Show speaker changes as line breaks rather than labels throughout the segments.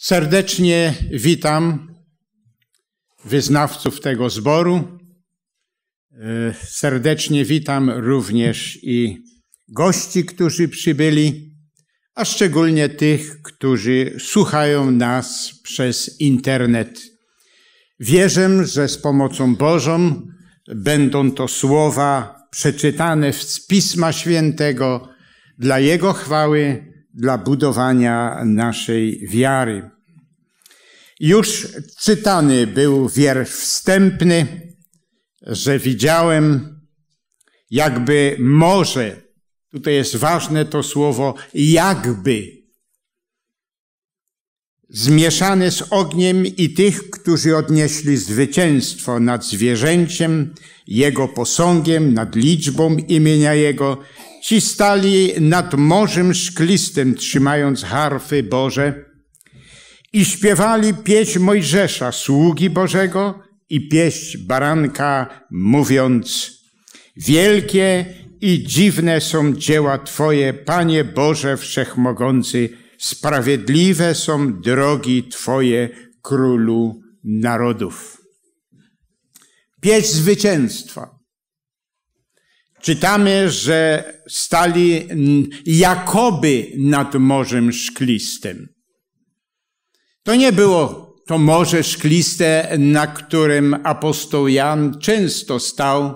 Serdecznie witam wyznawców tego zboru. E, serdecznie witam również i gości, którzy przybyli, a szczególnie tych, którzy słuchają nas przez internet. Wierzę, że z pomocą Bożą będą to słowa przeczytane z Pisma Świętego dla Jego chwały dla budowania naszej wiary. Już czytany był wiersz wstępny, że widziałem jakby może, tutaj jest ważne to słowo, jakby zmieszane z ogniem i tych, którzy odnieśli zwycięstwo nad zwierzęciem, jego posągiem, nad liczbą imienia jego Ci stali nad morzem szklistym, trzymając harfy Boże i śpiewali pieśń Mojżesza, sługi Bożego i pieśń baranka, mówiąc Wielkie i dziwne są dzieła Twoje, Panie Boże Wszechmogący, sprawiedliwe są drogi Twoje, Królu narodów. Pieśń zwycięstwa czytamy, że stali jakoby nad Morzem Szklistym. To nie było to morze szkliste, na którym apostoł Jan często stał,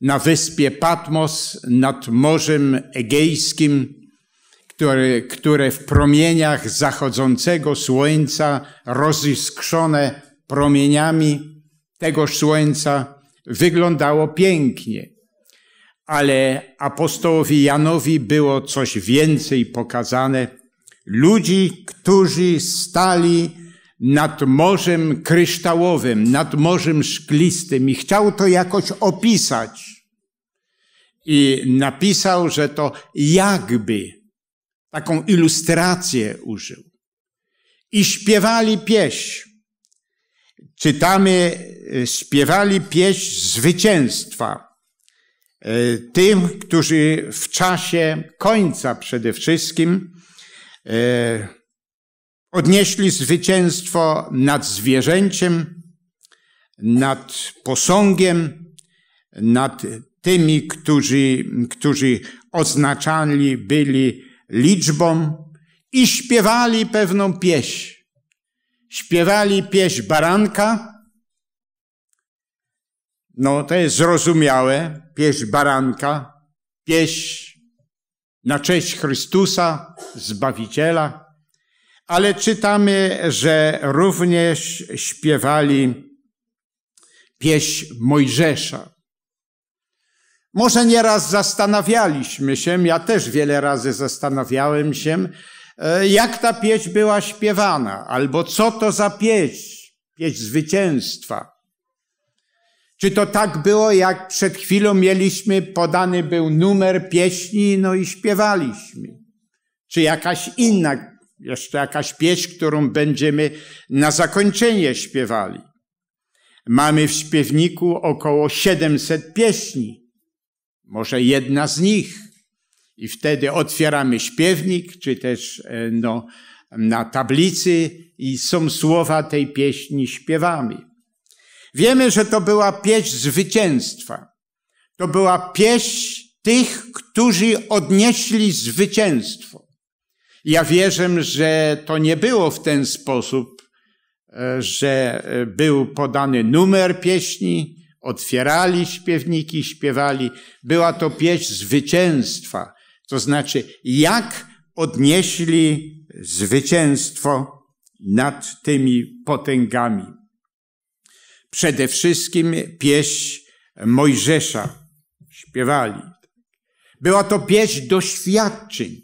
na wyspie Patmos nad Morzem Egejskim, które, które w promieniach zachodzącego słońca, roziskrzone promieniami tego słońca, wyglądało pięknie ale apostołowi Janowi było coś więcej pokazane. Ludzi, którzy stali nad morzem kryształowym, nad morzem szklistym i chciał to jakoś opisać. I napisał, że to jakby, taką ilustrację użył. I śpiewali pieśń. Czytamy, e, śpiewali pieśń zwycięstwa. E, tym, którzy w czasie końca przede wszystkim e, odnieśli zwycięstwo nad zwierzęciem, nad posągiem, nad tymi, którzy, którzy oznaczali byli liczbą i śpiewali pewną pieśń. Śpiewali pieśń baranka, no, to jest zrozumiałe. Pieś baranka, pieś na cześć Chrystusa, Zbawiciela. Ale czytamy, że również śpiewali pieś Mojżesza. Może nieraz zastanawialiśmy się, ja też wiele razy zastanawiałem się, e, jak ta pieśń była śpiewana, albo co to za pieśń, pieśń zwycięstwa. Czy to tak było, jak przed chwilą mieliśmy, podany był numer pieśni, no i śpiewaliśmy? Czy jakaś inna, jeszcze jakaś pieśń, którą będziemy na zakończenie śpiewali? Mamy w śpiewniku około 700 pieśni, może jedna z nich. I wtedy otwieramy śpiewnik, czy też e, no, na tablicy i są słowa tej pieśni śpiewamy. Wiemy, że to była pieśń zwycięstwa. To była pieśń tych, którzy odnieśli zwycięstwo. Ja wierzę, że to nie było w ten sposób, e, że e, był podany numer pieśni, otwierali śpiewniki, śpiewali. Była to pieśń zwycięstwa. To znaczy, jak odnieśli zwycięstwo nad tymi potęgami przede wszystkim pieśń Mojżesza. Śpiewali. Była to pieśń doświadczeń.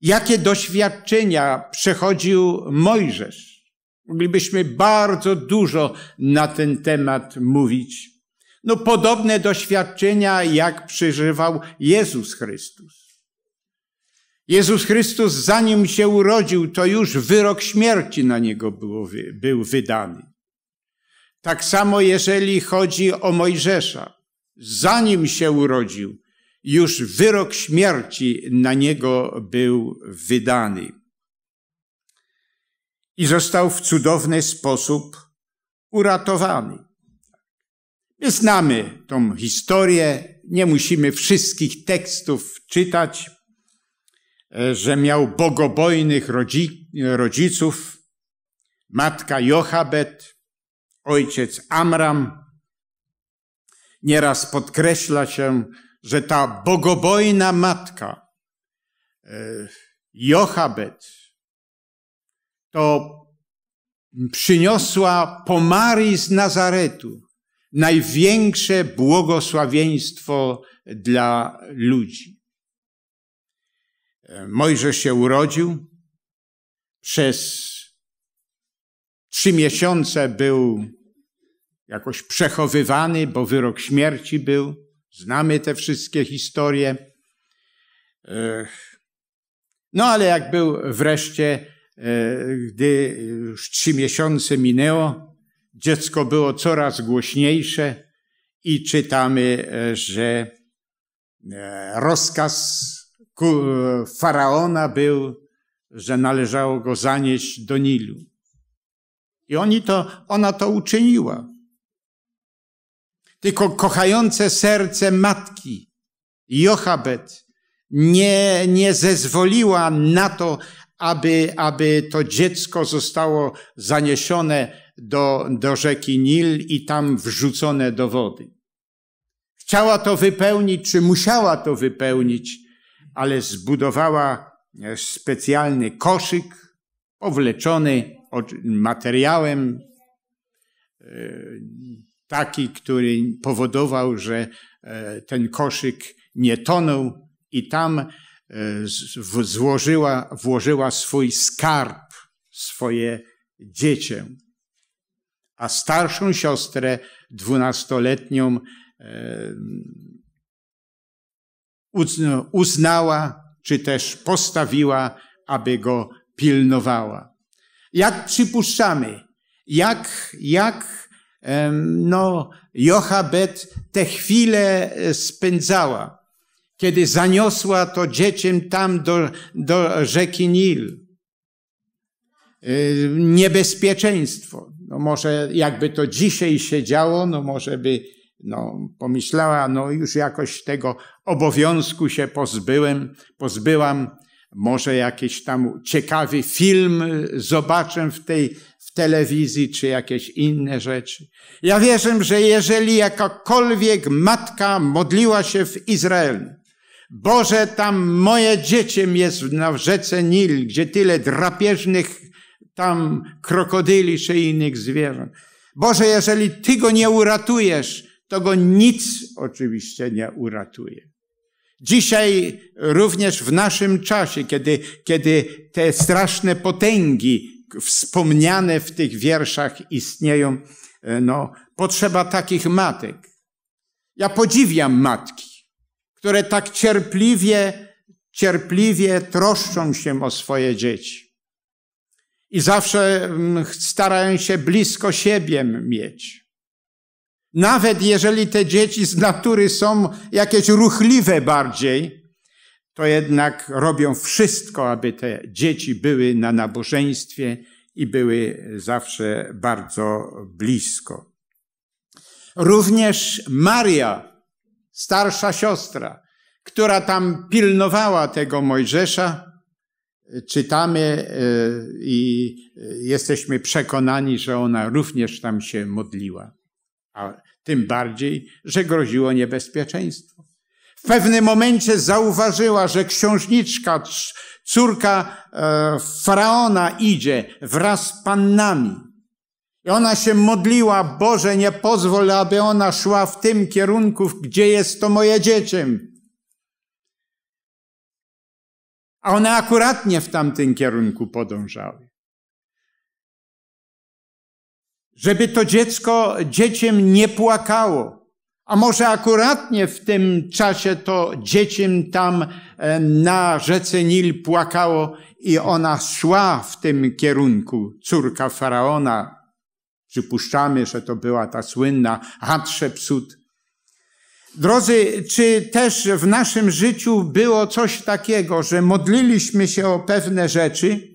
Jakie doświadczenia przechodził Mojżesz? Moglibyśmy bardzo dużo na ten temat mówić. No, podobne doświadczenia, jak przeżywał Jezus Chrystus. Jezus Chrystus, zanim się urodził, to już wyrok śmierci na niego było, był wydany. Tak samo, jeżeli chodzi o Mojżesza, zanim się urodził, już wyrok śmierci na niego był wydany. I został w cudowny sposób uratowany. My znamy tą historię, nie musimy wszystkich tekstów czytać, E, że miał bogobojnych rodzi, rodziców, matka Jochabet, ojciec Amram. Nieraz podkreśla się, że ta bogobojna matka e, Jochabet to przyniosła po Marii z Nazaretu największe błogosławieństwo dla ludzi. E, Mojżesz się urodził, przez trzy miesiące był jakoś przechowywany, bo wyrok śmierci był. Znamy te wszystkie historie. E, no ale jak był wreszcie, e, gdy już trzy miesiące minęło, dziecko było coraz głośniejsze i czytamy, że rozkaz E, faraona był, że należało go zanieść do Nilu. I oni to, ona to uczyniła. Tylko kochające serce matki, Jochabet, nie, nie zezwoliła na to, aby, aby to dziecko zostało zaniesione do, do rzeki Nil i tam wrzucone do wody. Chciała to wypełnić, czy musiała to wypełnić ale zbudowała e, specjalny koszyk powleczony materiałem, e, taki, który powodował, że e, ten koszyk nie tonął, i tam złożyła, włożyła swój skarb, swoje dziecię. A starszą siostrę, dwunastoletnią, uznała, czy też postawiła, aby go pilnowała. Jak przypuszczamy, jak, jak no, Jochabet te chwile e, spędzała, kiedy zaniosła to dzieciem tam do, do rzeki Nil. E, niebezpieczeństwo. No może jakby to dzisiaj się działo, no może by no, pomyślała, no już jakoś tego obowiązku się pozbyłem, pozbyłam, może jakiś tam ciekawy film y, zobaczę w tej w telewizji, czy jakieś inne rzeczy. Ja wierzę, że jeżeli jakakolwiek matka modliła się w Izraelu, Boże, tam moje dzieciem jest na rzece Nil, gdzie tyle drapieżnych tam krokodyli czy innych zwierząt. Boże, jeżeli Ty go nie uratujesz, to go nic oczywiście nie uratuje. Dzisiaj również w naszym czasie, kiedy, kiedy te straszne potęgi wspomniane w tych wierszach istnieją, e, no, potrzeba takich matek. Ja podziwiam matki, które tak cierpliwie, cierpliwie troszczą się o swoje dzieci. I zawsze mm, starają się blisko siebie mieć. Nawet jeżeli te dzieci z natury są jakieś ruchliwe bardziej, to jednak robią wszystko, aby te dzieci były na nabożeństwie i były zawsze bardzo blisko. Również Maria, starsza siostra, która tam pilnowała tego Mojżesza, czytamy e, i e, jesteśmy przekonani, że ona również tam się modliła. Tym bardziej, że groziło niebezpieczeństwo. W pewnym momencie zauważyła, że księżniczka, córka e, faraona idzie wraz z pannami. I ona się modliła, Boże, nie pozwól, aby ona szła w tym kierunku, gdzie jest to moje dziecię. A one akuratnie w tamtym kierunku podążały. żeby to dziecko dzieciem nie płakało. A może akuratnie w tym czasie to dzieciem tam e, na rzece Nil płakało i ona szła w tym kierunku, córka faraona. Przypuszczamy, że to była ta słynna Hatshepsut. Drodzy, czy też w naszym życiu było coś takiego, że modliliśmy się o pewne rzeczy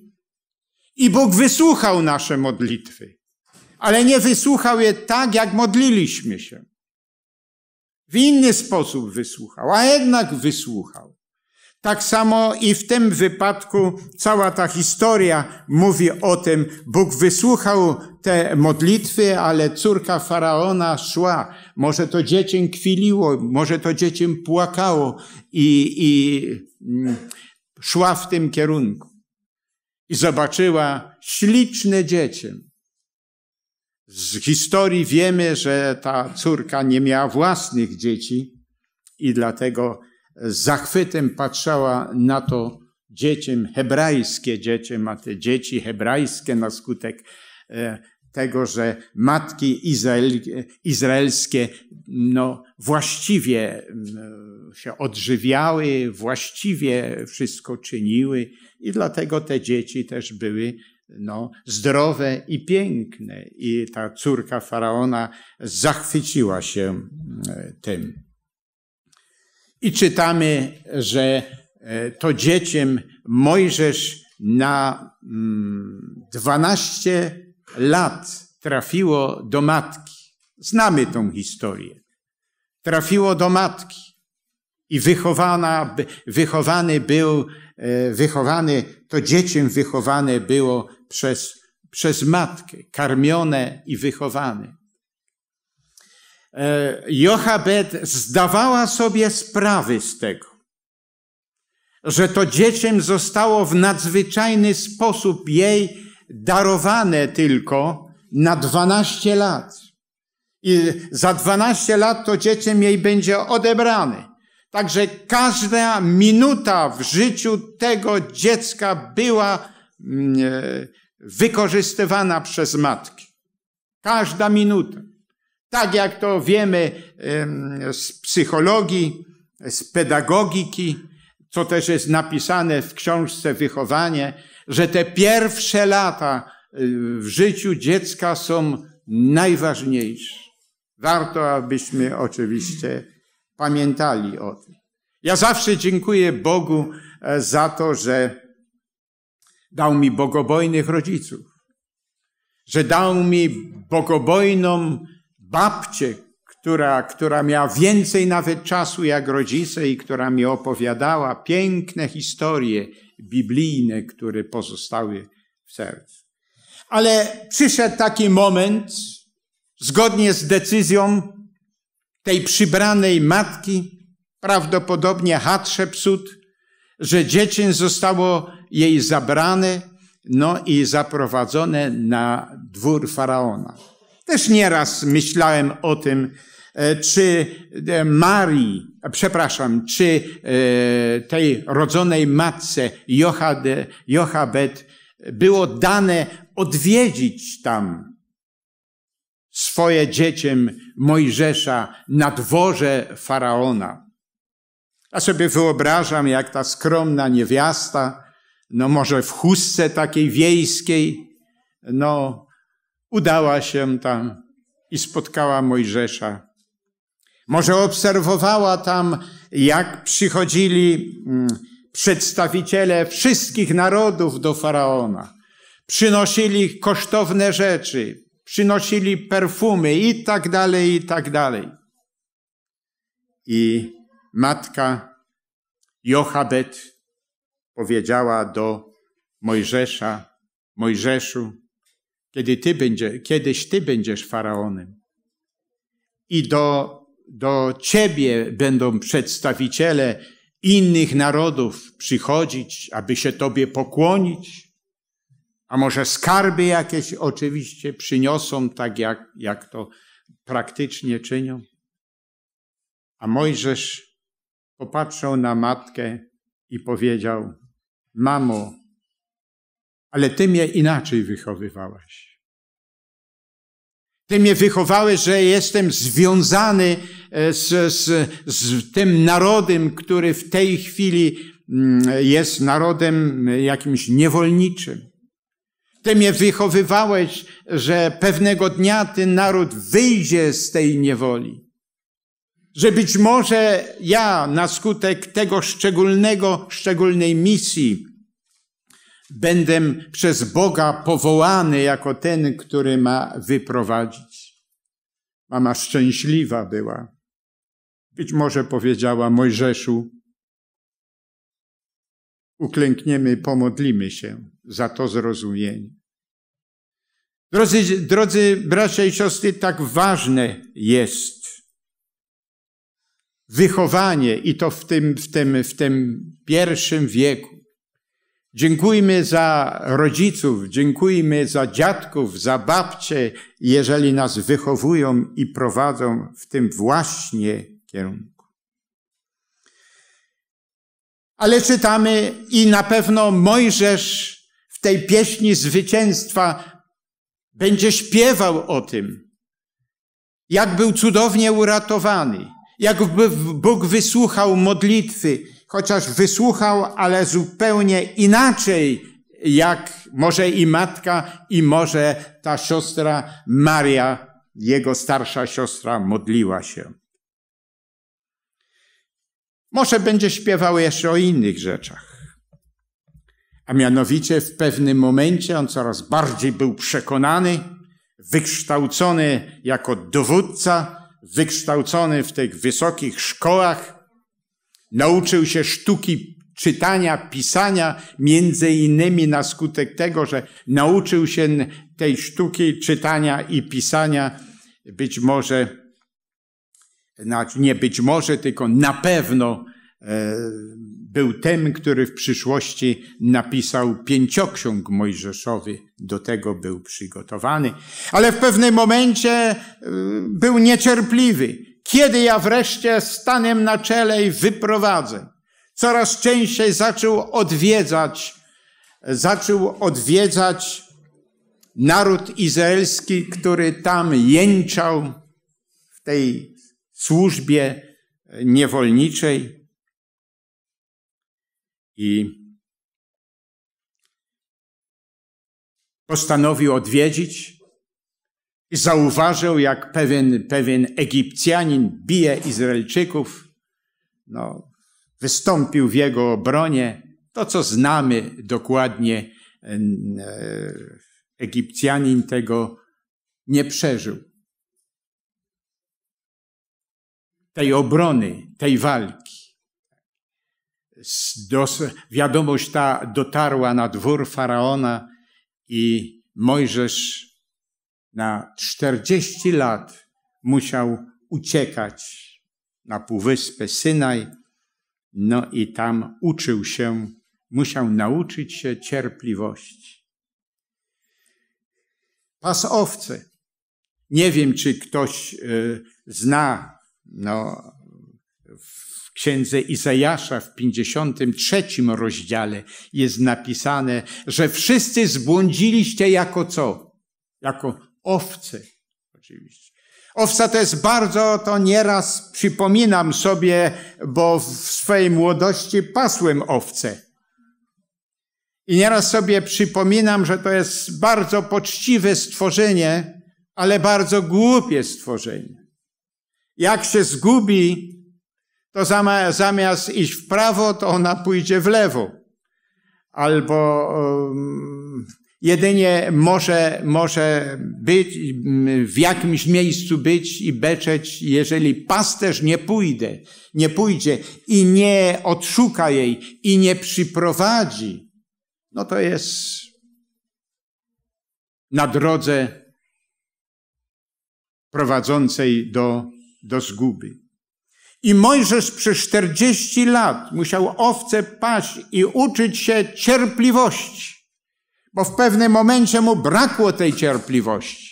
i Bóg wysłuchał nasze modlitwy? ale nie wysłuchał je tak, jak modliliśmy się. W inny sposób wysłuchał, a jednak wysłuchał. Tak samo i w tym wypadku cała ta historia mówi o tym, Bóg wysłuchał te modlitwy, ale córka faraona szła. Może to dzieciem kwiliło, może to dzieciem płakało i, i mm, szła w tym kierunku. I zobaczyła śliczne dziecię z historii wiemy, że ta córka nie miała własnych dzieci i dlatego z zachwytem patrzała na to dzieciem, hebrajskie dzieci. a te dzieci hebrajskie na skutek e, tego, że matki Izrael, izraelskie no, właściwie się odżywiały, właściwie wszystko czyniły i dlatego te dzieci też były no, zdrowe i piękne. I ta córka faraona zachwyciła się e, tym. I czytamy, że e, to dzieciem Mojżesz na 12 mm, lat trafiło do matki. Znamy tą historię. Trafiło do matki i wychowana, wychowany był, e, wychowany, to dzieciem wychowane było przez, przez matkę, karmione i wychowane. E, Jochabed zdawała sobie sprawy z tego, że to dzieciem zostało w nadzwyczajny sposób jej darowane tylko na 12 lat. I za 12 lat to dzieciem jej będzie odebrane. Także każda minuta w życiu tego dziecka była wykorzystywana przez matki. Każda minuta. Tak jak to wiemy z psychologii, z pedagogiki, co też jest napisane w książce Wychowanie, że te pierwsze lata y, w życiu dziecka są najważniejsze. Warto, abyśmy oczywiście pamiętali o tym. Ja zawsze dziękuję Bogu e, za to, że dał mi bogobojnych rodziców, że dał mi bogobojną babcię, która, która miała więcej nawet czasu jak rodzice i która mi opowiadała piękne historie biblijne, które pozostały w sercu. Ale przyszedł taki moment, zgodnie z decyzją tej przybranej matki, prawdopodobnie Hatshepsut, że dziecię zostało jej zabrane, no i zaprowadzone na dwór faraona. Też nieraz myślałem o tym, e, czy e, Marii, przepraszam, czy e, tej rodzonej matce Jochabet było dane odwiedzić tam swoje dzieciem Mojżesza na dworze faraona. Ja sobie wyobrażam, jak ta skromna niewiasta, no może w chustce takiej wiejskiej, no udała się tam i spotkała Mojżesza. Może obserwowała tam, jak przychodzili mm, przedstawiciele wszystkich narodów do faraona. Przynosili kosztowne rzeczy, przynosili perfumy i tak dalej, i tak dalej. I matka Jochabet powiedziała do Mojżesza, Mojżeszu, kiedy ty kiedyś ty będziesz faraonem i do, do ciebie będą przedstawiciele innych narodów przychodzić, aby się tobie pokłonić, a może skarby jakieś oczywiście przyniosą, tak jak, jak to praktycznie czynią. A Mojżesz popatrzał na matkę i powiedział: Mamo, ale ty mnie inaczej wychowywałeś. Ty mnie wychowałeś, że jestem związany e, z, z, z tym narodem, który w tej chwili mm, jest narodem e, jakimś niewolniczym. Ty mnie wychowywałeś, że pewnego dnia ten naród wyjdzie z tej niewoli że być może ja na skutek tego szczególnego, szczególnej misji będę przez Boga powołany jako ten, który ma wyprowadzić. Mama szczęśliwa była. Być może powiedziała Mojżeszu, uklękniemy, pomodlimy się za to zrozumienie. Drodzy, drodzy bracia i siostry, tak ważne jest, wychowanie i to w tym, w tym, w tym pierwszym wieku. Dziękujmy za rodziców, dziękujmy za dziadków, za babcie, jeżeli nas wychowują i prowadzą w tym właśnie kierunku. Ale czytamy i na pewno Mojżesz w tej pieśni zwycięstwa będzie śpiewał o tym, jak był cudownie uratowany jakby Bóg wysłuchał modlitwy, chociaż wysłuchał, ale zupełnie inaczej, jak może i matka, i może ta siostra Maria, jego starsza siostra, modliła się. Może będzie śpiewał jeszcze o innych rzeczach. A mianowicie w pewnym momencie on coraz bardziej był przekonany, wykształcony jako dowódca, wykształcony w tych wysokich szkołach, nauczył się sztuki czytania, pisania, między innymi na skutek tego, że nauczył się tej sztuki czytania i pisania, być może, znaczy nie być może, tylko na pewno e, był tym, który w przyszłości napisał pięcioksiąg mojżeszowy. Do tego był przygotowany. Ale w pewnym momencie y, był niecierpliwy. Kiedy ja wreszcie stanem na czele i wyprowadzę? Coraz częściej zaczął odwiedzać, zaczął odwiedzać naród izraelski, który tam jęczał w tej służbie niewolniczej i postanowił odwiedzić i zauważył, jak pewien, pewien Egipcjanin bije Izraelczyków. No, wystąpił w jego obronie. To, co znamy dokładnie, e, Egipcjanin tego nie przeżył. Tej obrony, tej walki wiadomość ta dotarła na dwór faraona i Mojżesz na 40 lat musiał uciekać na półwyspę Synaj, no i tam uczył się, musiał nauczyć się cierpliwości. Pas owce. Nie wiem, czy ktoś y, zna no, księdze Izajasza w 53 rozdziale jest napisane, że wszyscy zbłądziliście jako co? Jako owce, oczywiście. Owca to jest bardzo, to nieraz przypominam sobie, bo w swojej młodości pasłem owce. I nieraz sobie przypominam, że to jest bardzo poczciwe stworzenie, ale bardzo głupie stworzenie. Jak się zgubi, to zamiast iść w prawo, to ona pójdzie w lewo. Albo um, jedynie może, może być, w jakimś miejscu być i beczeć, jeżeli pasterz nie pójdzie, nie pójdzie i nie odszuka jej i nie przyprowadzi, no to jest na drodze prowadzącej do, do zguby. I Mojżesz przez 40 lat musiał owce paść i uczyć się cierpliwości, bo w pewnym momencie mu brakło tej cierpliwości.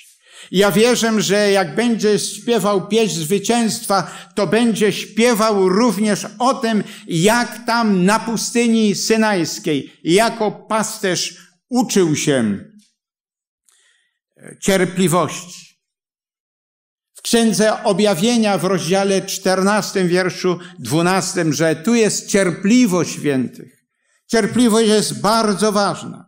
Ja wierzę, że jak będzie śpiewał pieśń zwycięstwa, to będzie śpiewał również o tym, jak tam na pustyni synajskiej, jako pasterz uczył się cierpliwości w Księdze Objawienia w rozdziale 14, wierszu 12, że tu jest cierpliwość świętych. Cierpliwość jest bardzo ważna.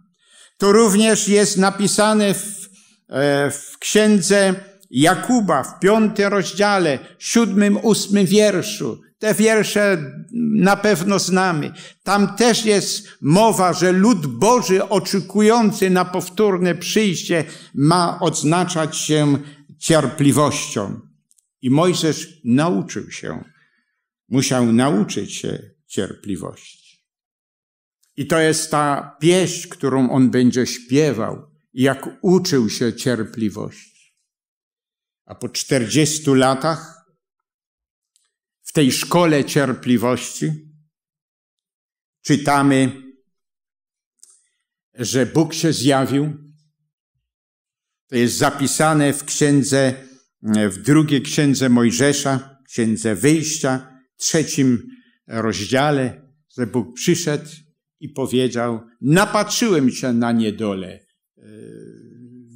To również jest napisane w, e, w Księdze Jakuba w piątym rozdziale, siódmym, ósmym wierszu. Te wiersze na pewno znamy. Tam też jest mowa, że lud Boży oczekujący na powtórne przyjście ma odznaczać się cierpliwością. I Mojżesz nauczył się, musiał nauczyć się cierpliwości. I to jest ta pieśń, którą on będzie śpiewał, jak uczył się cierpliwości. A po 40 latach w tej szkole cierpliwości czytamy, że Bóg się zjawił to jest zapisane w księdze, e, w drugiej księdze Mojżesza, księdze wyjścia, trzecim rozdziale, że Bóg przyszedł i powiedział: Napatrzyłem się na niedolę, e,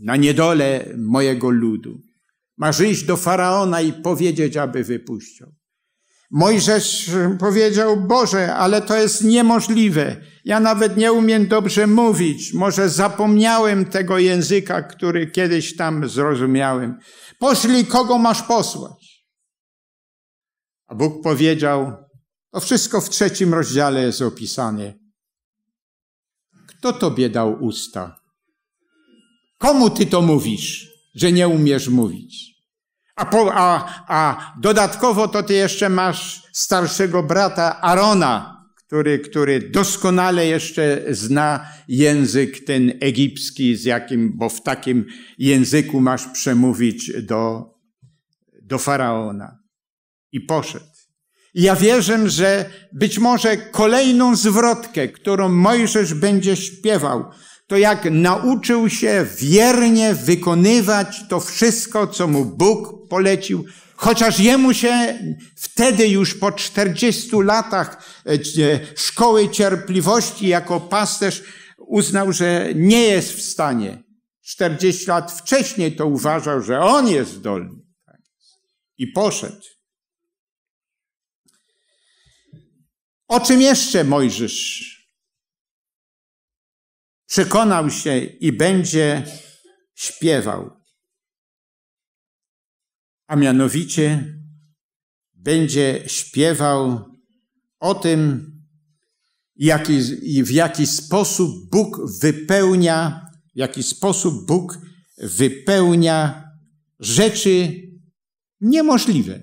na niedolę mojego ludu. Masz iść do faraona i powiedzieć, aby wypuścił. Mojżesz powiedział: Boże, ale to jest niemożliwe. Ja nawet nie umiem dobrze mówić. Może zapomniałem tego języka, który kiedyś tam zrozumiałem. Poszli, kogo masz posłać? A Bóg powiedział, to wszystko w trzecim rozdziale jest opisane. Kto tobie dał usta? Komu ty to mówisz, że nie umiesz mówić? A, po, a, a dodatkowo to ty jeszcze masz starszego brata Arona, który, który doskonale jeszcze zna język ten egipski, z jakim, bo w takim języku masz przemówić do, do faraona. I poszedł. ja wierzę, że być może kolejną zwrotkę, którą Mojżesz będzie śpiewał, to jak nauczył się wiernie wykonywać to wszystko, co mu Bóg polecił, Chociaż jemu się wtedy już po 40 latach e, e, szkoły cierpliwości jako pasterz uznał, że nie jest w stanie. 40 lat wcześniej to uważał, że on jest zdolny. Tak I poszedł. O czym jeszcze Mojżesz przekonał się i będzie śpiewał? a mianowicie będzie śpiewał o tym, jaki, w jaki sposób Bóg wypełnia, w jaki sposób Bóg wypełnia rzeczy niemożliwe.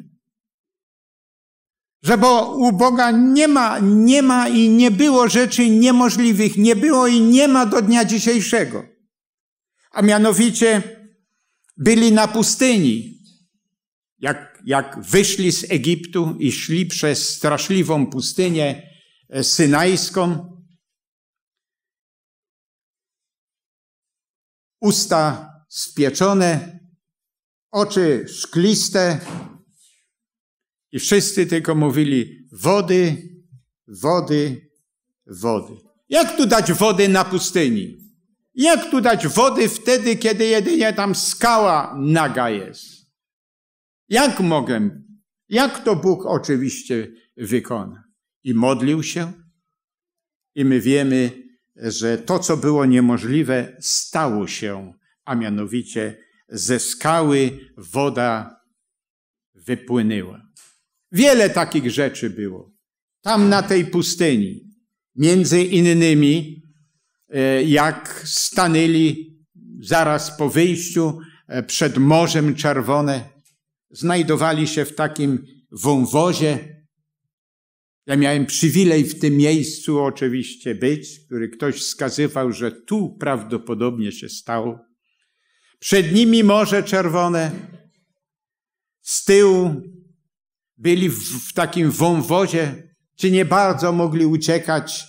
Że bo u Boga nie ma, nie ma i nie było rzeczy niemożliwych, nie było i nie ma do dnia dzisiejszego. A mianowicie byli na pustyni, jak, jak wyszli z Egiptu i szli przez straszliwą pustynię e, synajską, usta spieczone, oczy szkliste i wszyscy tylko mówili wody, wody, wody. Jak tu dać wody na pustyni? Jak tu dać wody wtedy, kiedy jedynie tam skała naga jest? Jak mogę? Jak to Bóg oczywiście wykona? I modlił się. I my wiemy, że to, co było niemożliwe, stało się, a mianowicie ze skały woda wypłynęła. Wiele takich rzeczy było. Tam na tej pustyni, między innymi, e, jak stanęli zaraz po wyjściu e, przed Morzem Czerwone, znajdowali się w takim wąwozie. Ja miałem przywilej w tym miejscu oczywiście być, który ktoś wskazywał, że tu prawdopodobnie się stało. Przed nimi Morze Czerwone, z tyłu byli w, w takim wąwozie, czy nie bardzo mogli uciekać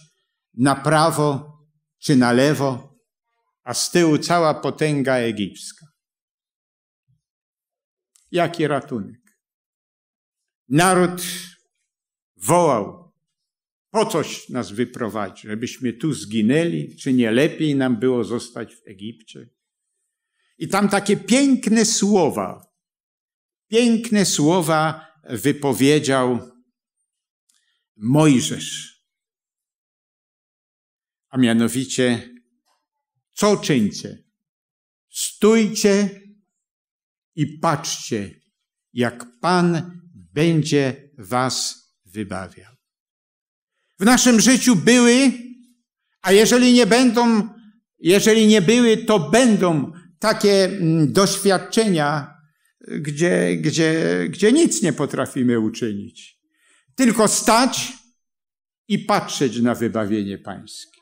na prawo czy na lewo, a z tyłu cała potęga egipska jaki ratunek. Naród wołał, po coś nas wyprowadzi, żebyśmy tu zginęli, czy nie lepiej nam było zostać w Egipcie. I tam takie piękne słowa, piękne słowa wypowiedział Mojżesz. A mianowicie, co czyńcie? Stójcie i patrzcie, jak Pan będzie was wybawiał. W naszym życiu były, a jeżeli nie będą, jeżeli nie były, to będą takie mm, doświadczenia, gdzie, gdzie, gdzie nic nie potrafimy uczynić. Tylko stać i patrzeć na wybawienie pańskie.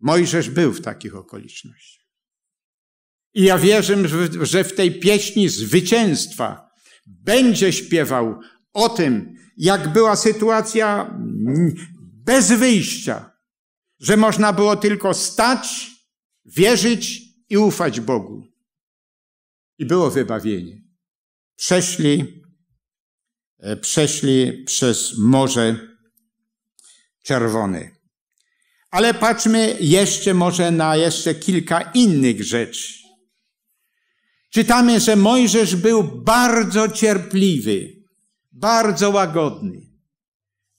Mojżesz był w takich okolicznościach. I ja wierzę, że w tej pieśni zwycięstwa będzie śpiewał o tym, jak była sytuacja bez wyjścia, że można było tylko stać, wierzyć i ufać Bogu. I było wybawienie. Przeszli, e, przeszli przez Morze Czerwone. Ale patrzmy jeszcze może na jeszcze kilka innych rzeczy Czytamy, że Mojżesz był bardzo cierpliwy, bardzo łagodny,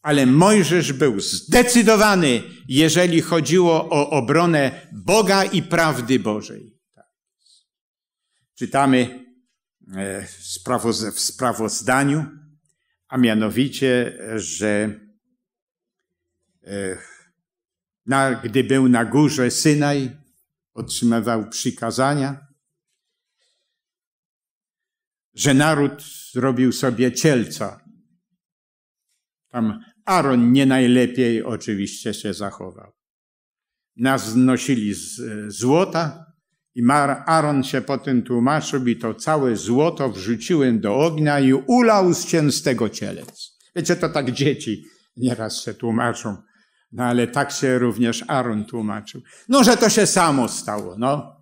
ale Mojżesz był zdecydowany, jeżeli chodziło o obronę Boga i prawdy Bożej. Tak Czytamy e, w sprawozdaniu, a mianowicie, że e, gdy był na górze Synaj, otrzymywał przykazania, że naród zrobił sobie cielca. Tam Aaron nie najlepiej oczywiście się zachował. Nas znosili z złota i Aaron się potem tłumaczył i to całe złoto wrzuciłem do ognia i ulał się z tego cielec. Wiecie, to tak dzieci nieraz się tłumaczą, no ale tak się również Aaron tłumaczył. No, że to się samo stało, no.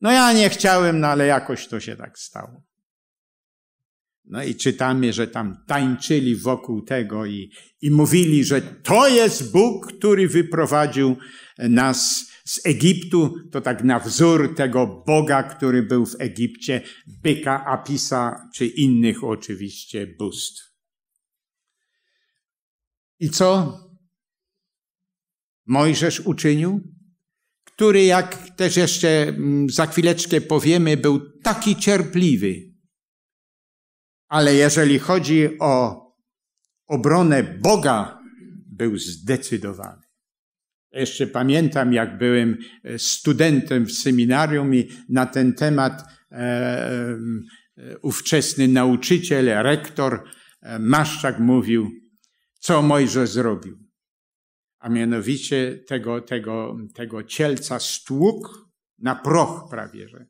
No ja nie chciałem, no ale jakoś to się tak stało. No i czytamy, że tam tańczyli wokół tego i, i mówili, że to jest Bóg, który wyprowadził nas z Egiptu. To tak na wzór tego Boga, który był w Egipcie, byka Apisa czy innych oczywiście bóstw. I co Mojżesz uczynił? Który, jak też jeszcze mm, za chwileczkę powiemy, był taki cierpliwy, ale jeżeli chodzi o obronę Boga, był zdecydowany. Jeszcze pamiętam, jak byłem e, studentem w seminarium i na ten temat e, e, ówczesny nauczyciel, rektor e, Maszczak mówił, co Mojżesz zrobił. A mianowicie tego, tego, tego cielca stłuk na proch prawie, że.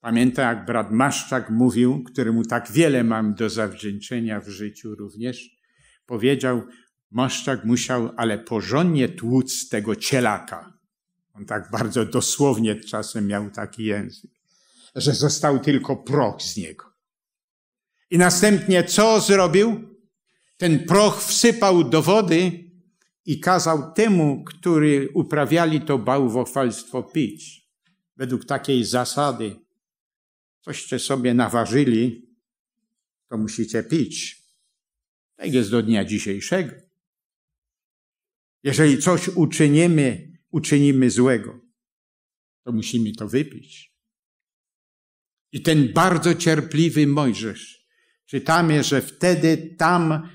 Pamiętam, jak brat Maszczak mówił, któremu tak wiele mam do zawdzięczenia w życiu również, powiedział, Maszczak musiał, ale porządnie tłuc tego cielaka. On tak bardzo dosłownie czasem miał taki język, że został tylko proch z niego. I następnie co zrobił? Ten proch wsypał do wody i kazał temu, który uprawiali to bałwochwalstwo, pić. Według takiej zasady coście sobie naważyli, to musicie pić. Tak jest do dnia dzisiejszego. Jeżeli coś uczynimy, uczynimy złego, to musimy to wypić. I ten bardzo cierpliwy Mojżesz, czytamy, że wtedy tam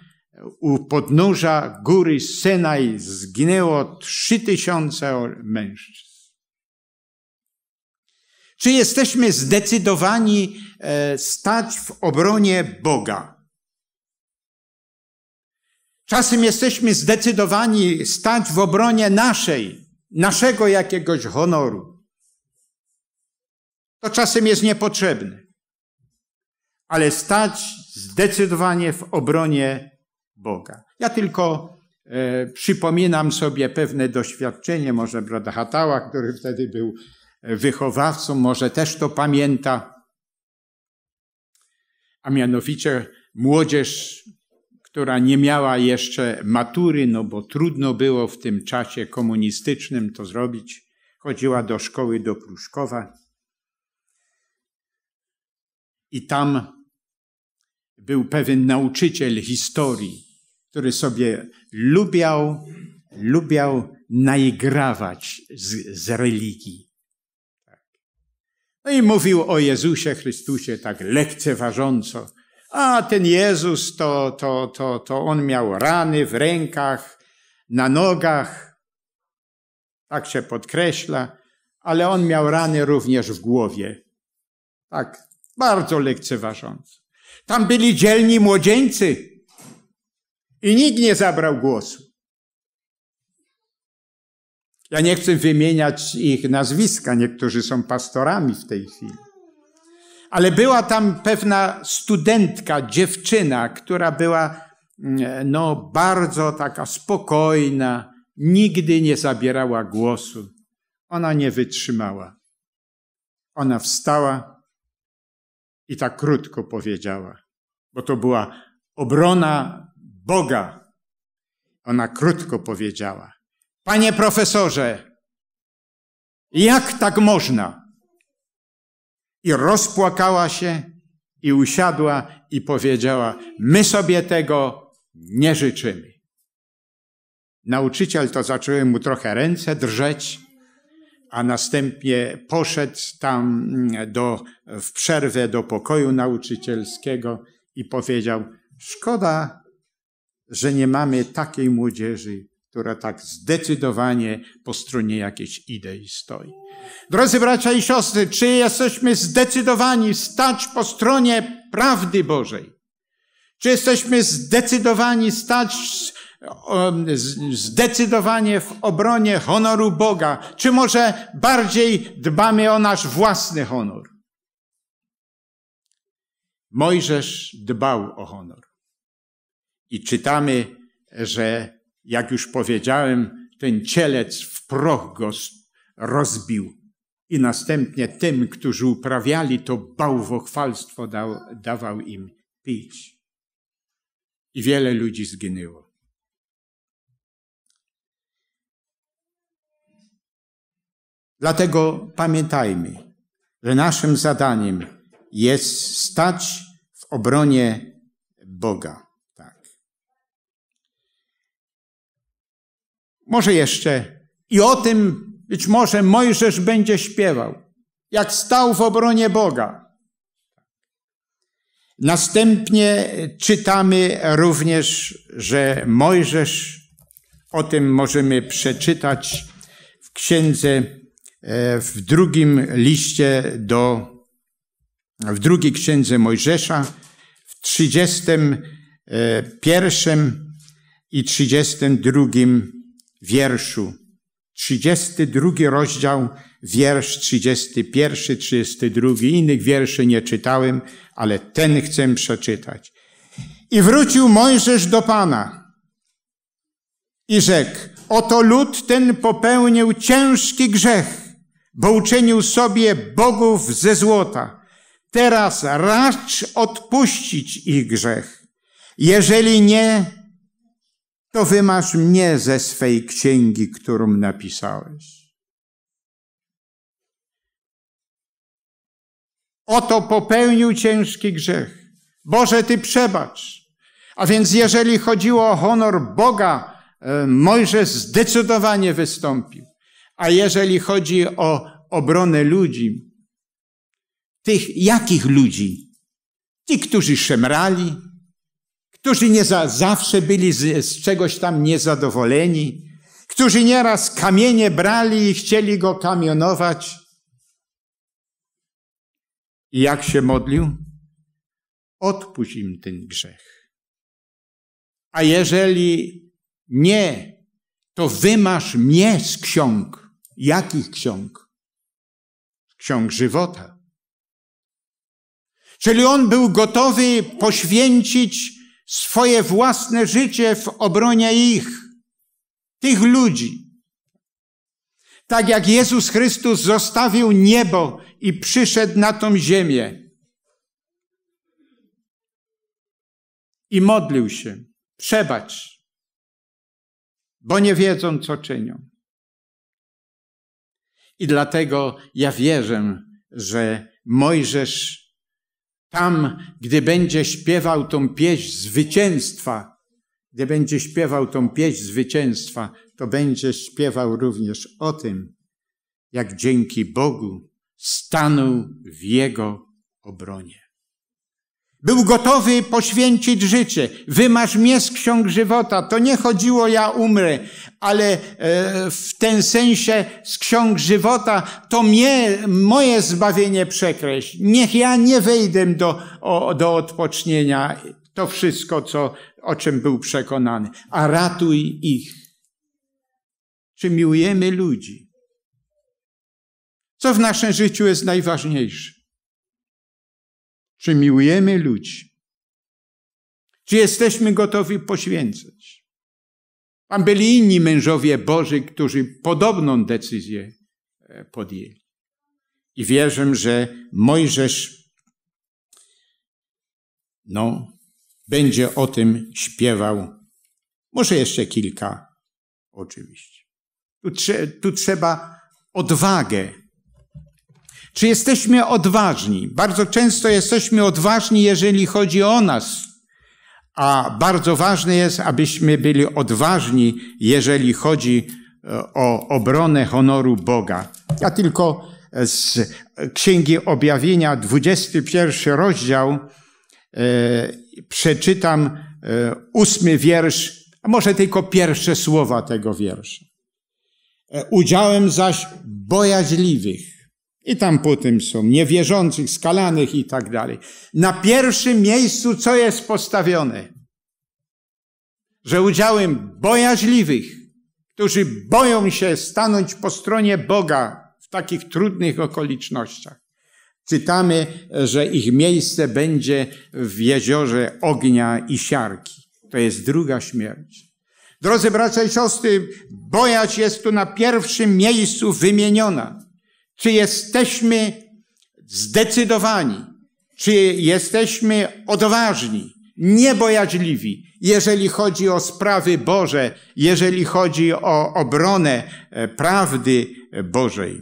u podnóża góry Synaj zginęło trzy tysiące mężczyzn. Czy jesteśmy zdecydowani e, stać w obronie Boga? Czasem jesteśmy zdecydowani stać w obronie naszej, naszego jakiegoś honoru. To czasem jest niepotrzebne, ale stać zdecydowanie w obronie Boga. Ja tylko e, przypominam sobie pewne doświadczenie, może brata Hatała, który wtedy był wychowawcą, może też to pamięta, a mianowicie młodzież, która nie miała jeszcze matury, no bo trudno było w tym czasie komunistycznym to zrobić, chodziła do szkoły do Pruszkowa. I tam był pewien nauczyciel historii, który sobie lubiał, lubiał naigrawać z, z religii. No i mówił o Jezusie Chrystusie tak lekceważąco. A ten Jezus to, to, to, to on miał rany w rękach, na nogach, tak się podkreśla, ale on miał rany również w głowie. Tak, bardzo lekceważąco. Tam byli dzielni młodzieńcy i nikt nie zabrał głosu. Ja nie chcę wymieniać ich nazwiska, niektórzy są pastorami w tej chwili. Ale była tam pewna studentka, dziewczyna, która była mm, no, bardzo taka spokojna, nigdy nie zabierała głosu. Ona nie wytrzymała. Ona wstała i tak krótko powiedziała, bo to była obrona Boga. Ona krótko powiedziała: Panie profesorze, jak tak można? I rozpłakała się i usiadła i powiedziała, my sobie tego nie życzymy. Nauczyciel to zaczęły mu trochę ręce drżeć, a następnie poszedł tam mm, do, w przerwę do pokoju nauczycielskiego i powiedział: Szkoda, że nie mamy takiej młodzieży która tak zdecydowanie po stronie jakiejś idei stoi. Drodzy bracia i siostry, czy jesteśmy zdecydowani stać po stronie prawdy Bożej? Czy jesteśmy zdecydowani stać zdecydowanie w obronie honoru Boga? Czy może bardziej dbamy o nasz własny honor? Mojżesz dbał o honor. I czytamy, że jak już powiedziałem, ten cielec w proch go rozbił i następnie tym, którzy uprawiali to bałwochwalstwo, dał, dawał im pić. I wiele ludzi zginęło. Dlatego pamiętajmy, że naszym zadaniem jest stać w obronie Boga. Może jeszcze i o tym być może Mojżesz będzie śpiewał, jak stał w obronie Boga. Następnie czytamy również, że Mojżesz, o tym możemy przeczytać w księdze, e, w drugim liście do, w drugiej księdze Mojżesza, w 31 e, i 32 wierszu. 32 rozdział, wiersz 31, 32. Innych wierszy nie czytałem, ale ten chcę przeczytać. I wrócił Mojżesz do Pana i rzekł, oto lud ten popełnił ciężki grzech, bo uczynił sobie bogów ze złota. Teraz racz odpuścić ich grzech. Jeżeli nie, to wymasz mnie ze swej księgi, którą napisałeś. Oto popełnił ciężki grzech. Boże, Ty przebacz. A więc jeżeli chodziło o honor Boga, e, Mojżesz zdecydowanie wystąpił. A jeżeli chodzi o obronę ludzi, tych jakich ludzi? Ci, którzy szemrali, którzy nie za, zawsze byli z, z czegoś tam niezadowoleni, którzy nieraz kamienie brali i chcieli go kamionować. I jak się modlił? Odpuść im ten grzech. A jeżeli nie, to wymasz mnie z ksiąg. Jakich ksiąg? ksiąg żywota. Czyli on był gotowy poświęcić swoje własne życie w obronie ich, tych ludzi. Tak jak Jezus Chrystus zostawił niebo i przyszedł na tą ziemię
i modlił się, przebacz, bo nie
wiedzą, co czynią. I dlatego ja wierzę, że Mojżesz tam, gdy będzie śpiewał tą pieśń zwycięstwa, gdy będzie śpiewał tą pieśń zwycięstwa, to będzie śpiewał również o tym, jak dzięki Bogu stanął w Jego obronie. Był gotowy poświęcić życie. Wymasz mnie z ksiąg żywota. To nie chodziło ja umrę, ale e, w ten sensie z ksiąg żywota to mnie, moje zbawienie przekreśl. Niech ja nie wejdę do, o, do odpocznienia. To wszystko, co, o czym był przekonany. A ratuj ich. Czy miłujemy ludzi? Co w naszym życiu
jest najważniejsze? Czy miłujemy ludzi?
Czy jesteśmy gotowi poświęcać? Tam byli inni mężowie Boży, którzy podobną decyzję e, podjęli. I wierzę, że Mojżesz no, będzie o tym śpiewał. Może jeszcze kilka, oczywiście. Tu, tu trzeba odwagę czy jesteśmy odważni? Bardzo często jesteśmy odważni, jeżeli chodzi o nas, a bardzo ważne jest, abyśmy byli odważni, jeżeli chodzi e, o obronę honoru Boga. Ja tylko z Księgi Objawienia, 21 rozdział, e, przeczytam e, ósmy wiersz, a może tylko pierwsze słowa tego wiersza. Udziałem zaś bojaźliwych i tam po tym są niewierzących, skalanych i tak dalej. Na pierwszym miejscu co jest postawione? Że udziałem bojaźliwych, którzy boją się stanąć po stronie Boga w takich trudnych okolicznościach. Czytamy, że ich miejsce będzie w jeziorze ognia i siarki. To jest druga śmierć. Drodzy bracia i siostry, bojać jest tu na pierwszym miejscu wymieniona. Czy jesteśmy zdecydowani? Czy jesteśmy odważni, niebojaźliwi, jeżeli chodzi o sprawy Boże, jeżeli chodzi o obronę e, prawdy e, Bożej?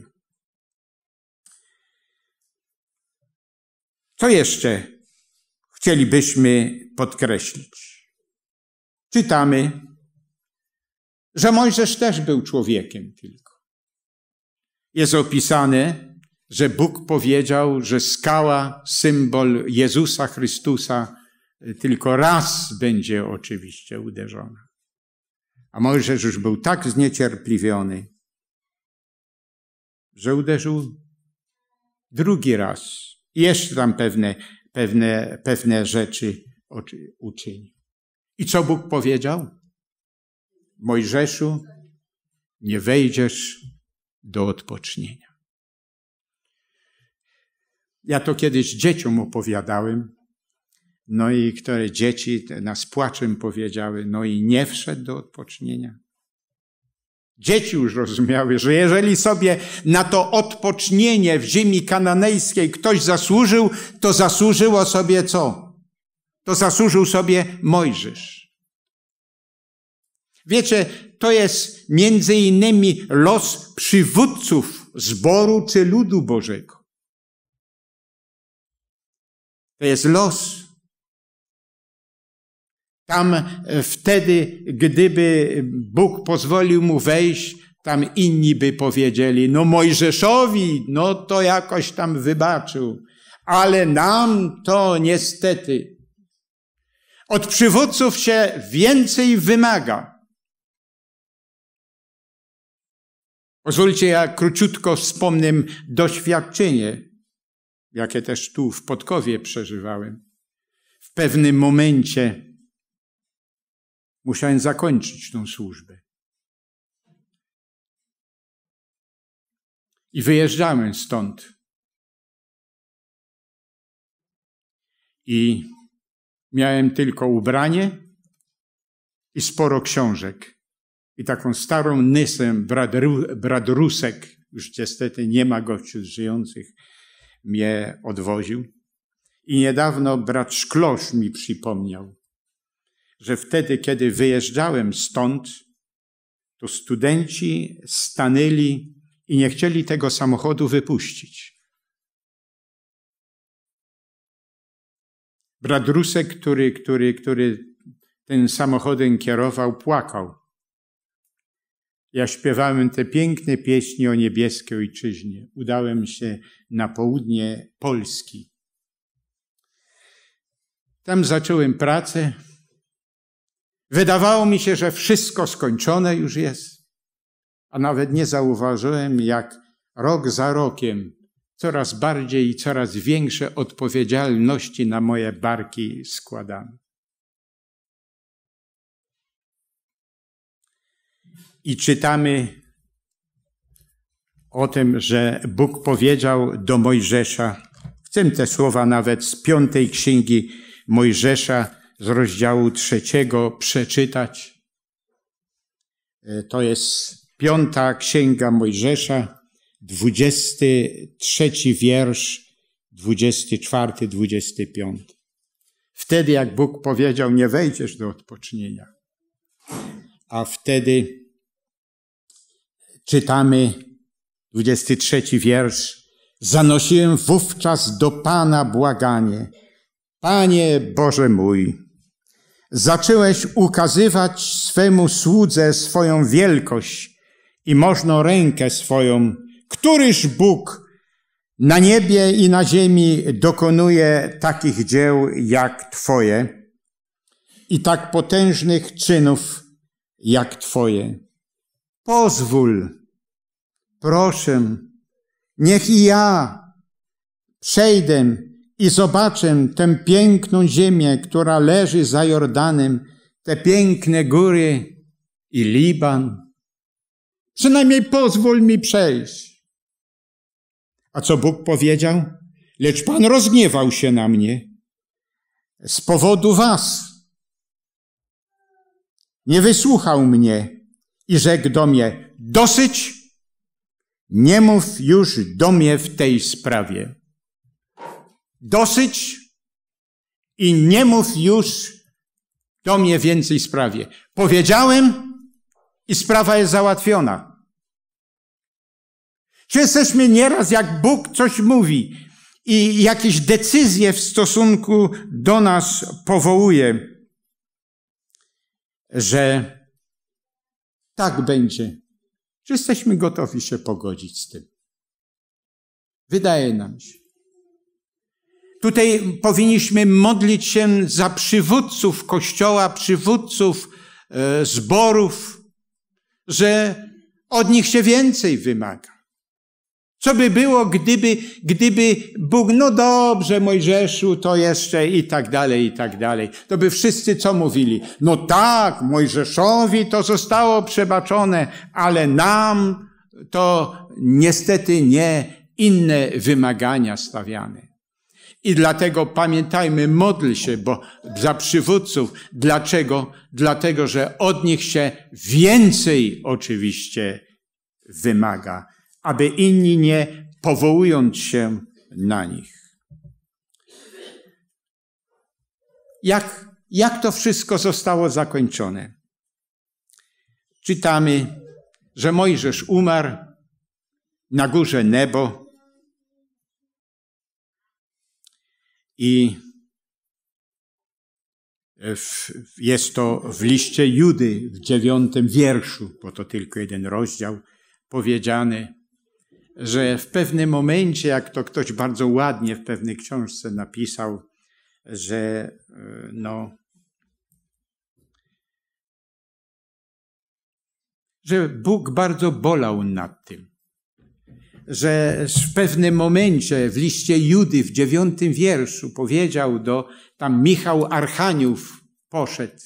Co jeszcze chcielibyśmy podkreślić? Czytamy, że Mojżesz też był człowiekiem tylko jest opisane, że Bóg powiedział, że skała, symbol Jezusa Chrystusa, y, tylko raz będzie oczywiście uderzona. A Mojżesz już był tak zniecierpliwiony, że uderzył drugi raz. I jeszcze tam pewne, pewne, pewne rzeczy uczynił. I co Bóg powiedział? Mojżeszu, nie wejdziesz do odpocznienia. Ja to kiedyś dzieciom opowiadałem, no i które dzieci nas płaczem powiedziały, no i nie wszedł do odpocznienia. Dzieci już rozumiały, że jeżeli sobie na to odpocznienie w ziemi kananejskiej ktoś zasłużył, to zasłużyło sobie co? To zasłużył sobie Mojżysz. Wiecie, to jest między innymi los przywódców zboru czy ludu Bożego.
To jest los.
Tam e, wtedy, gdyby Bóg pozwolił mu wejść, tam inni by powiedzieli, no Mojżeszowi, no to jakoś tam wybaczył, ale nam to niestety. Od przywódców się więcej wymaga. Pozwólcie, ja króciutko wspomnę doświadczenie, jakie też tu w Podkowie przeżywałem. W pewnym momencie musiałem zakończyć tą służbę.
I wyjeżdżałem stąd. I miałem
tylko ubranie i sporo książek i taką starą nysę brat bradrusek, już niestety nie ma gości żyjących, mnie odwoził. I niedawno brat Szklosz mi przypomniał, że wtedy, kiedy wyjeżdżałem stąd, to studenci stanęli i nie chcieli tego samochodu wypuścić. Brat Rusek, który, który, który ten samochodem kierował, płakał. Ja śpiewałem te piękne pieśni o niebieskiej ojczyźnie. Udałem się na południe Polski. Tam zacząłem pracę. Wydawało mi się, że wszystko skończone już jest, a nawet nie zauważyłem, jak rok za rokiem coraz bardziej i coraz większe odpowiedzialności na moje barki składano. i czytamy o tym, że Bóg powiedział do Mojżesza, Chcę te słowa nawet z piątej księgi Mojżesza z rozdziału trzeciego przeczytać. E, to jest piąta księga Mojżesza, dwudziesty trzeci wiersz, dwudziesty czwarty, dwudziesty piąty. Wtedy, jak Bóg powiedział, nie wejdziesz do odpocznienia. A wtedy czytamy 23 wiersz. Zanosiłem wówczas do Pana błaganie. Panie Boże mój, zacząłeś ukazywać swemu słudze swoją wielkość i możną rękę swoją. Któryż Bóg na niebie i na ziemi dokonuje takich dzieł jak Twoje i tak potężnych czynów jak Twoje? Pozwól, proszę, niech i ja przejdę i zobaczę tę piękną ziemię, która leży za Jordanem, te piękne góry i Liban. Przynajmniej pozwól mi przejść. A co Bóg powiedział? Lecz Pan rozgniewał się na mnie z powodu was. Nie wysłuchał mnie i rzekł do mnie, dosyć, nie mów już do mnie w tej sprawie. Dosyć i nie mów już do mnie więcej sprawie. Powiedziałem i sprawa jest załatwiona. Czy jesteśmy nieraz, jak Bóg coś mówi i jakieś decyzje w stosunku do nas powołuje, że tak będzie, Czy jesteśmy gotowi się pogodzić z tym. Wydaje nam się. Tutaj powinniśmy modlić się za przywódców Kościoła, przywódców e, zborów, że od nich się więcej wymaga. Co by było, gdyby, gdyby Bóg, no dobrze, Mojżeszu, to jeszcze i tak dalej, i tak dalej. To by wszyscy co mówili? No tak, Mojżeszowi to zostało przebaczone, ale nam to niestety nie inne wymagania stawiane. I dlatego pamiętajmy, modl się bo za przywódców. Dlaczego? Dlatego, że od nich się więcej oczywiście wymaga aby inni nie powołując się na nich. Jak, jak to wszystko zostało zakończone? Czytamy, że Mojżesz umarł na górze Nebo i w, jest to w liście Judy w dziewiątym wierszu, bo to tylko jeden rozdział powiedziane, że w pewnym momencie, jak to ktoś bardzo ładnie w pewnej książce napisał, że e, no, że Bóg bardzo bolał nad tym. Że w pewnym momencie w liście Judy w dziewiątym wierszu powiedział do, tam Michał Archaniów poszedł,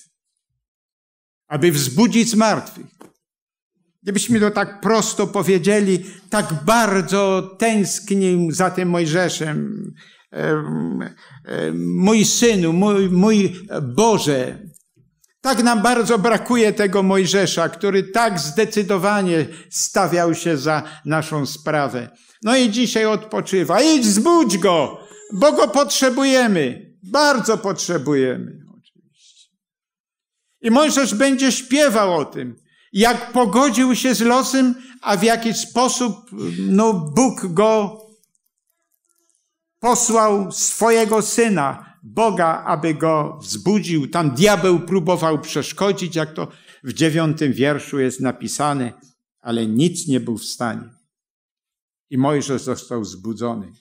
aby wzbudzić zmartwych. Gdybyśmy to tak prosto powiedzieli, tak bardzo tęsknił za tym Mojżeszem. Mój synu, mój, mój Boże. Tak nam bardzo brakuje tego Mojżesza, który tak zdecydowanie stawiał się za naszą sprawę. No i dzisiaj odpoczywa. Idź, zbudź go, bo go potrzebujemy. Bardzo potrzebujemy, oczywiście. I Mojżesz będzie śpiewał o tym jak pogodził się z losem, a w jaki sposób no, Bóg go posłał swojego syna, Boga, aby go wzbudził. Tam diabeł próbował przeszkodzić, jak to w dziewiątym wierszu jest napisane, ale nic nie był w stanie. I Mojżesz został zbudzony.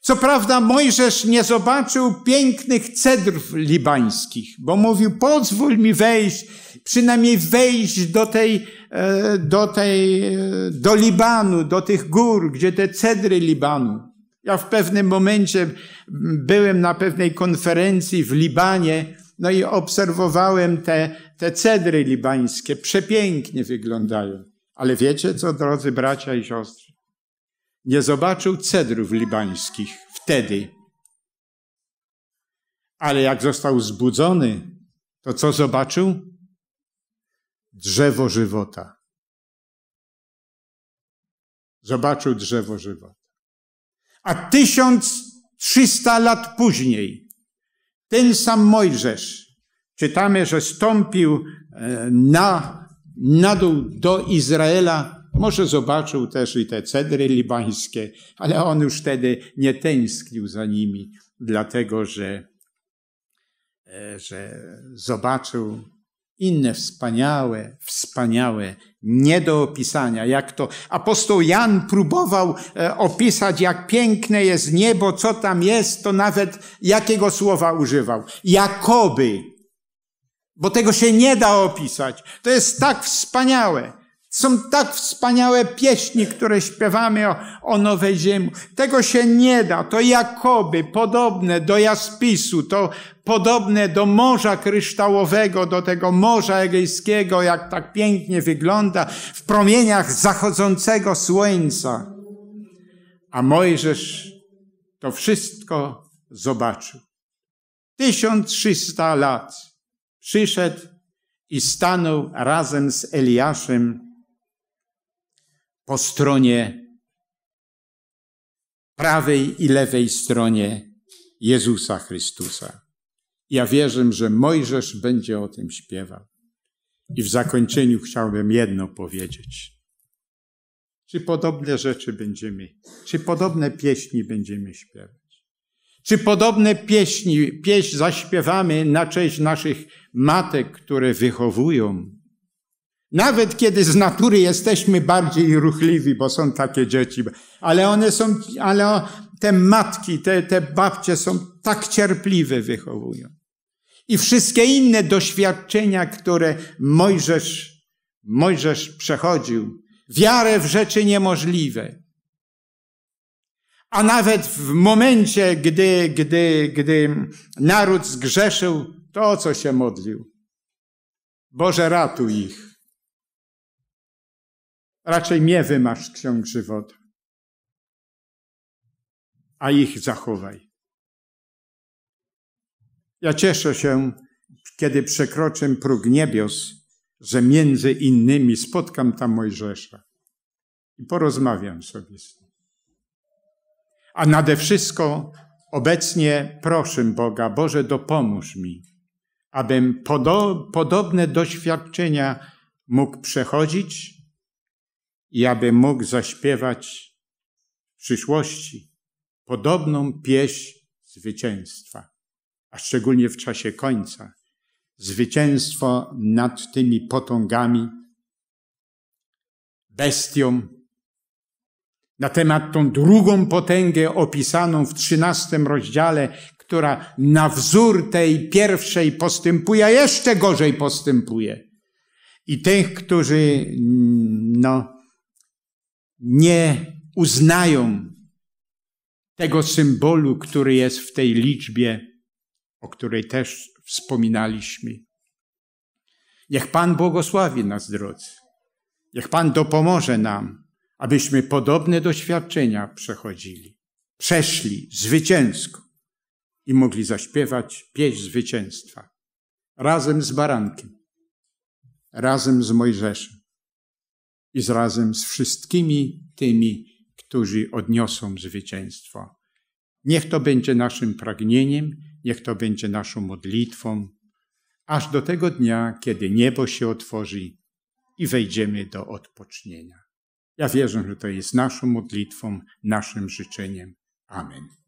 Co prawda Mojżesz nie zobaczył pięknych cedrów libańskich, bo mówił, pozwól mi wejść przynajmniej wejść do tej, e, do tej, e, do Libanu, do tych gór, gdzie te cedry Libanu. Ja w pewnym momencie byłem na pewnej konferencji w Libanie, no i obserwowałem te, te cedry libańskie. Przepięknie wyglądają. Ale wiecie co, drodzy bracia i siostry? Nie zobaczył cedrów libańskich wtedy. Ale jak został zbudzony, to co zobaczył? drzewo żywota.
Zobaczył drzewo żywota. A
1300 lat później ten sam Mojżesz, czytamy, że stąpił e, na, na dół do Izraela, może zobaczył też i te cedry libańskie, ale on już wtedy nie tęsknił za nimi, dlatego że, e, że zobaczył inne wspaniałe, wspaniałe, nie do opisania, jak to apostoł Jan próbował e, opisać, jak piękne jest niebo, co tam jest, to nawet jakiego słowa używał. Jakoby. Bo tego się nie da opisać. To jest tak wspaniałe. Są tak wspaniałe pieśni, które śpiewamy o, o Nowej Ziemi. Tego się nie da. To Jakoby, podobne do Jaspisu, to podobne do Morza Kryształowego, do tego Morza Egejskiego, jak tak pięknie wygląda w promieniach zachodzącego słońca. A Mojżesz to wszystko zobaczył. 1300 lat przyszedł i stanął razem z Eliaszem po stronie prawej i lewej stronie Jezusa Chrystusa. Ja wierzę, że Mojżesz będzie o tym śpiewał. I w zakończeniu chciałbym jedno powiedzieć. Czy podobne rzeczy będziemy, czy podobne pieśni będziemy śpiewać? Czy podobne pieśni, pieśń zaśpiewamy na cześć naszych matek, które wychowują nawet kiedy z natury jesteśmy bardziej ruchliwi, bo są takie dzieci, ale one są, ale te matki, te, te babcie są tak cierpliwe wychowują. I wszystkie inne doświadczenia, które Mojżesz, Mojżesz przechodził, wiarę w rzeczy niemożliwe. A nawet w momencie, gdy, gdy, gdy naród zgrzeszył, to o co się modlił? Boże, ratuj ich.
Raczej mnie wymasz z ksiąg żywota,
a ich zachowaj. Ja cieszę się, kiedy przekroczę próg niebios, że między innymi spotkam tam Mojżesza i porozmawiam sobie z nim. A nade wszystko obecnie proszę Boga, Boże, dopomóż mi, abym podobne doświadczenia mógł przechodzić i aby mógł zaśpiewać w przyszłości podobną pieśń zwycięstwa, a szczególnie w czasie końca. Zwycięstwo nad tymi potągami, bestią, na temat tą drugą potęgę opisaną w trzynastym rozdziale, która na wzór tej pierwszej postępuje, a jeszcze gorzej postępuje. I tych, którzy, no, nie uznają tego symbolu, który jest w tej liczbie, o której też wspominaliśmy. Niech Pan błogosławi nas, drodzy. Niech Pan dopomoże nam, abyśmy podobne doświadczenia przechodzili, przeszli zwycięsko i mogli zaśpiewać pieśń zwycięstwa razem z barankiem, razem z Mojżeszem i z razem z wszystkimi tymi, którzy odniosą zwycięstwo. Niech to będzie naszym pragnieniem, niech to będzie naszą modlitwą, aż do tego dnia, kiedy niebo się otworzy i wejdziemy do odpocznienia. Ja wierzę, że to jest naszą modlitwą, naszym życzeniem. Amen.